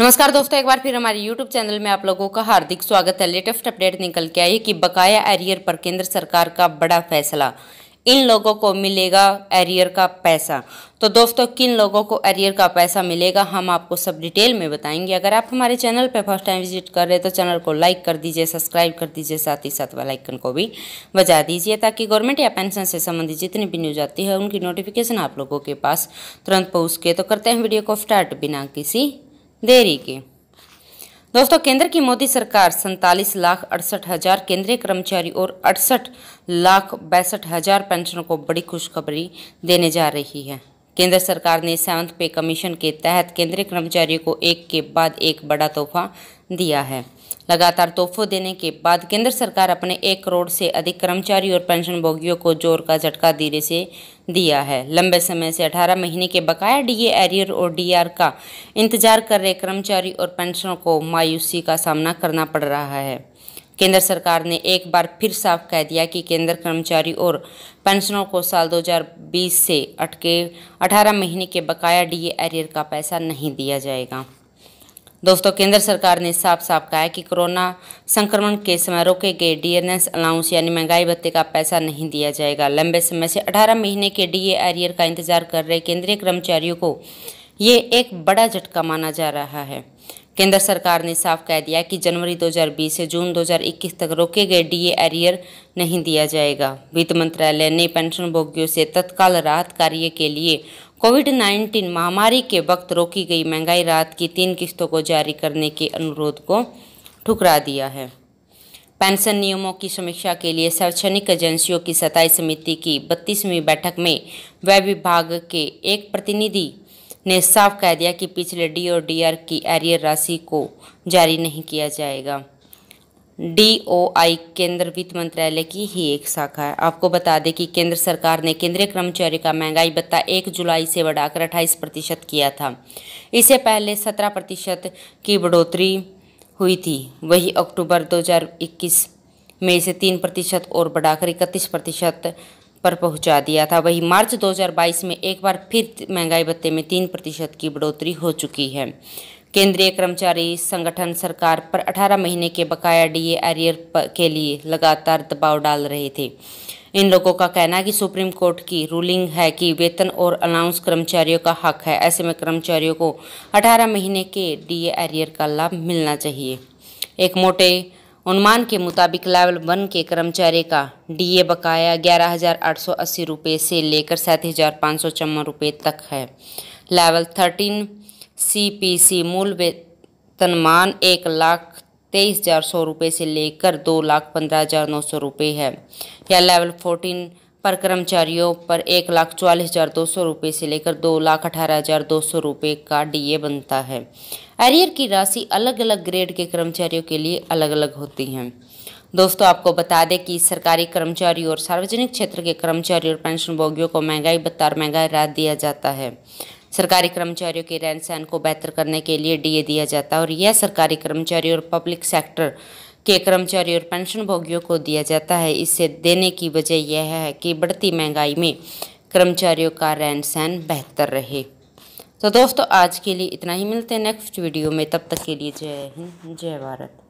नमस्कार दोस्तों एक बार फिर हमारे YouTube चैनल में आप लोगों का हार्दिक स्वागत है लेटेस्ट अपडेट निकल के आई कि बकाया एरियर पर केंद्र सरकार का बड़ा फैसला इन लोगों को मिलेगा एरियर का पैसा तो दोस्तों किन लोगों को एरियर का पैसा मिलेगा हम आपको सब डिटेल में बताएंगे अगर आप हमारे चैनल पर फर्स्ट टाइम विजिट कर रहे हैं तो चैनल को लाइक कर दीजिए सब्सक्राइब कर दीजिए साथ ही साथ वेलाइकन आइकन को भी बजा दीजिए ताकि गवर्नमेंट या पेंशन से संबंधित जितनी भी न्यूज आती है उनकी नोटिफिकेशन आप लोगों के पास तुरंत पहुँच के तो करते हैं वीडियो को स्टार्ट बिना किसी देरी के दोस्तों केंद्र की मोदी सरकार सैतालीस लाख अड़सठ हजार केंद्रीय कर्मचारी और अड़सठ लाख बैसठ हजार पेंशनों को बड़ी खुशखबरी देने जा रही है केंद्र सरकार ने सेवंथ पे कमीशन के तहत केंद्रीय कर्मचारियों को एक के बाद एक बड़ा तोहफा दिया है लगातार तोहफों देने के बाद केंद्र सरकार अपने एक करोड़ से अधिक कर्मचारी और पेंशन भोगियों को जोर का झटका धीरे से दिया है लंबे समय से 18 महीने के बकाया डीए एरियर और डीआर का इंतजार कर रहे कर्मचारी और पेंशनों को मायूसी का सामना करना पड़ रहा है केंद्र सरकार ने एक बार फिर साफ कह दिया कि केंद्र कर्मचारी और पेंशनों को साल 2020 से अटके 18 महीने के बकाया डीए एरियर का पैसा नहीं दिया जाएगा दोस्तों केंद्र सरकार ने साफ साफ कहा है कि कोरोना संक्रमण के समय रोके गए डीएनएस अलाउंस यानी महंगाई भत्ते का पैसा नहीं दिया जाएगा लंबे समय से 18 महीने के डीए एरियर का इंतजार कर रहे केंद्रीय कर्मचारियों को ये एक बड़ा झटका माना जा रहा है केंद्र सरकार ने साफ कह दिया कि जनवरी 2020 से जून 2021 तक रोके गए डीए एरियर नहीं दिया जाएगा वित्त मंत्रालय ने पेंशन भोगियों से तत्काल राहत कार्य के लिए कोविड 19 महामारी के वक्त रोकी गई महंगाई राहत की तीन किस्तों को जारी करने के अनुरोध को ठुकरा दिया है पेंशन नियमों की समीक्षा के लिए शैक्षणिक एजेंसियों की सताई समिति की बत्तीसवीं बैठक में वह विभाग के एक प्रतिनिधि ने साफ कह दिया कि पिछले डी और डी की एरियर राशि को जारी नहीं किया जाएगा डीओआई केंद्र वित्त मंत्रालय की ही एक शाखा है आपको बता दें कि केंद्र सरकार ने केंद्रीय कर्मचारी का महंगाई भत्ता एक जुलाई से बढ़ाकर अट्ठाईस प्रतिशत किया था इससे पहले सत्रह प्रतिशत की बढ़ोतरी हुई थी वही अक्टूबर 2021 में इसे तीन प्रतिशत और बढ़ाकर इकतीस प्रतिशत पर पहुंचा दिया था वही मार्च 2022 में एक बार फिर महंगाई भत्ते में तीन प्रतिशत की बढ़ोतरी हो चुकी है केंद्रीय कर्मचारी संगठन सरकार पर 18 महीने के बकाया डीए एरियर के लिए लगातार दबाव डाल रहे थे इन लोगों का कहना है कि सुप्रीम कोर्ट की रूलिंग है कि वेतन और अलाउंस कर्मचारियों का हक है ऐसे में कर्मचारियों को 18 महीने के डीए एरियर का लाभ मिलना चाहिए एक मोटे अनुमान के मुताबिक लेवल वन के कर्मचारी का डीए बकाया ग्यारह हज़ार आठ सौ अस्सी रुपये से लेकर सैंतीस हज़ार पाँच सौ रुपये तक है लेवल थर्टीन सीपीसी मूल वेतनमान एक लाख तेईस हज़ार सौ रुपये से लेकर दो लाख पंद्रह हज़ार नौ सौ रुपये है या लेवल फोर्टीन पर कर्मचारियों पर एक लाख चौवालीस हज़ार दो सौ रुपये से लेकर दो लाख अठारह हज़ार दो सौ रुपये का डीए बनता है एरियर की राशि अलग अलग ग्रेड के कर्मचारियों के लिए अलग अलग होती हैं दोस्तों आपको बता दें कि सरकारी कर्मचारी और सार्वजनिक क्षेत्र के कर्मचारी और पेंशन भोगियों को महंगाई बतार महंगाई राहत दिया जाता है सरकारी कर्मचारियों के रहन सहन को बेहतर करने के लिए डीए दिया जाता है और यह सरकारी कर्मचारी और पब्लिक सेक्टर के कर्मचारी और पेंशन भोगियों को दिया जाता है इससे देने की वजह यह है कि बढ़ती महंगाई में कर्मचारियों का रहन सहन बेहतर रहे तो दोस्तों आज के लिए इतना ही मिलते हैं नेक्स्ट वीडियो में तब तक के लिए जय हिंद जय भारत